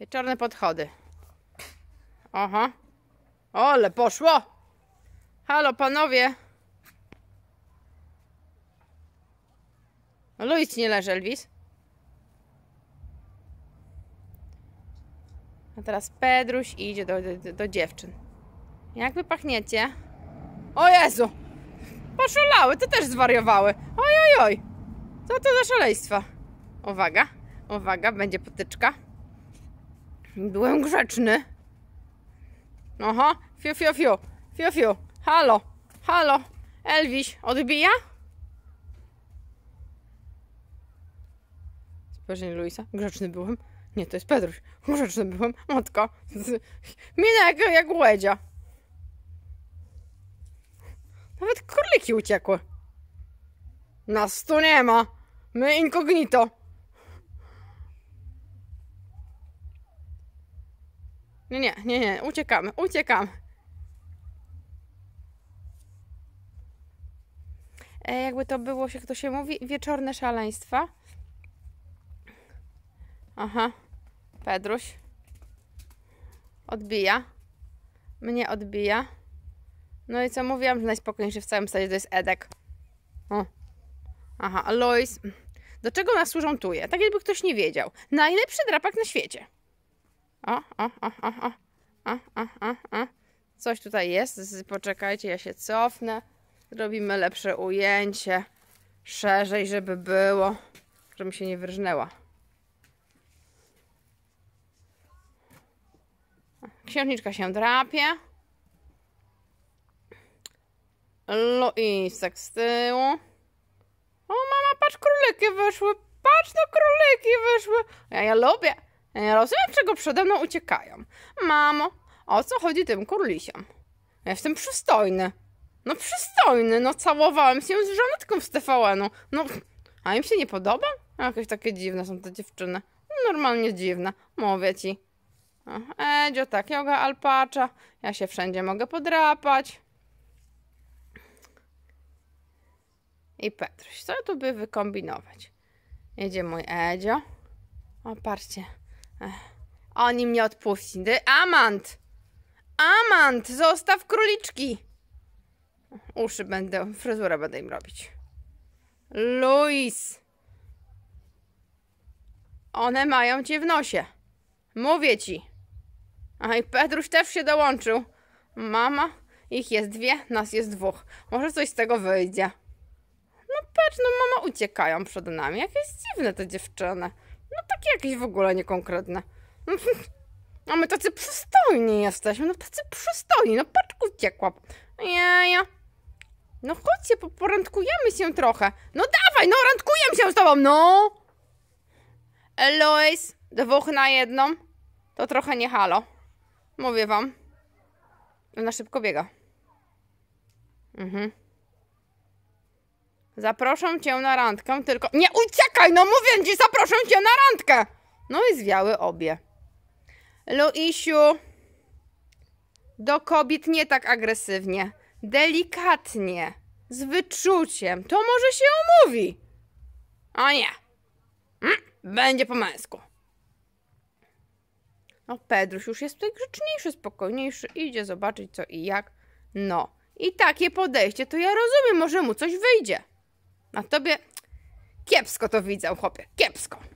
Wieczorne podchody. Aha. Ole, poszło! Halo, panowie! No, Luis nie leży, Elvis. A teraz Pedruś idzie do, do, do dziewczyn. Jak wy pachniecie? O Jezu! Poszulały, To też zwariowały. Oj, oj, oj! Co to za szaleństwa? Uwaga, uwaga, będzie potyczka. Byłem grzeczny. Aha, fiu, fiu, fiu, fiu, fiu. Halo, halo. Elwiś, odbija? Spojrzenie Luisa. Grzeczny byłem. Nie, to jest Pedruś. Grzeczny byłem. Matka. Mina jak, jak łedzia. Nawet króliki uciekły. Nas tu nie ma. My inkognito. Nie, nie, nie, nie, uciekamy, uciekamy. E, jakby to było, jak to się mówi, wieczorne szaleństwa. Aha, Pedruś. Odbija. Mnie odbija. No i co mówiłam, że najspokojniejszy w całym stadzie to jest Edek. O. Aha, Lois. Do czego nas służą tuje? Tak jakby ktoś nie wiedział. Najlepszy drapak na świecie. O, o, o, o, o. A, a, a, a. Coś tutaj jest. Poczekajcie, ja się cofnę. Robimy lepsze ujęcie. Szerzej, żeby było. Żebym się nie wyrżnęła. Księżniczka się drapie. Loisek z tyłu. O mama, patrz, króliki wyszły. Patrz, no króliki wyszły. Ja, ja lubię nie rozumiem, czego przede mną uciekają. Mamo, o co chodzi tym kurlisiom? Ja jestem przystojny. No przystojny, no całowałem się z żonetką z TVN-u. No, a im się nie podoba? Jakieś takie dziwne są te dziewczyny. No, normalnie dziwne, mówię ci. Edzio, tak, joga alpacza. Ja się wszędzie mogę podrapać. I Petruś, co tu by wykombinować? Jedzie mój Edzio. O, patrzcie. Oni mnie odpuści. Amant! Amant! Zostaw króliczki! Uszy będę, fryzurę będę im robić. Luis! One mają cię w nosie. Mówię ci. A i Petruś też się dołączył. Mama, ich jest dwie, nas jest dwóch. Może coś z tego wyjdzie. No patrz, no mama uciekają przed nami. Jakieś dziwne te dziewczyny. No takie jakieś w ogóle niekonkretne. A my tacy przystojni jesteśmy, no tacy przystojni, no paczku uciekła. Jaja. No chodźcie, po się trochę. No dawaj, no randkujemy się z tobą, no! Elois, dwóch na jedną, to trochę nie halo. Mówię wam. Ona szybko biega. Mhm. Zaproszę cię na randkę, tylko... Nie uciekaj, no mówię ci, zaproszę cię na randkę! No i zwiały obie. Luisiu, do kobiet nie tak agresywnie. Delikatnie, z wyczuciem. To może się umówi. A nie. Mm, będzie po męsku. No Pedruś już jest tutaj grzeczniejszy, spokojniejszy. Idzie zobaczyć co i jak. No. I takie podejście to ja rozumiem, może mu coś wyjdzie. A tobie kiepsko to widzę, chłopie, kiepsko.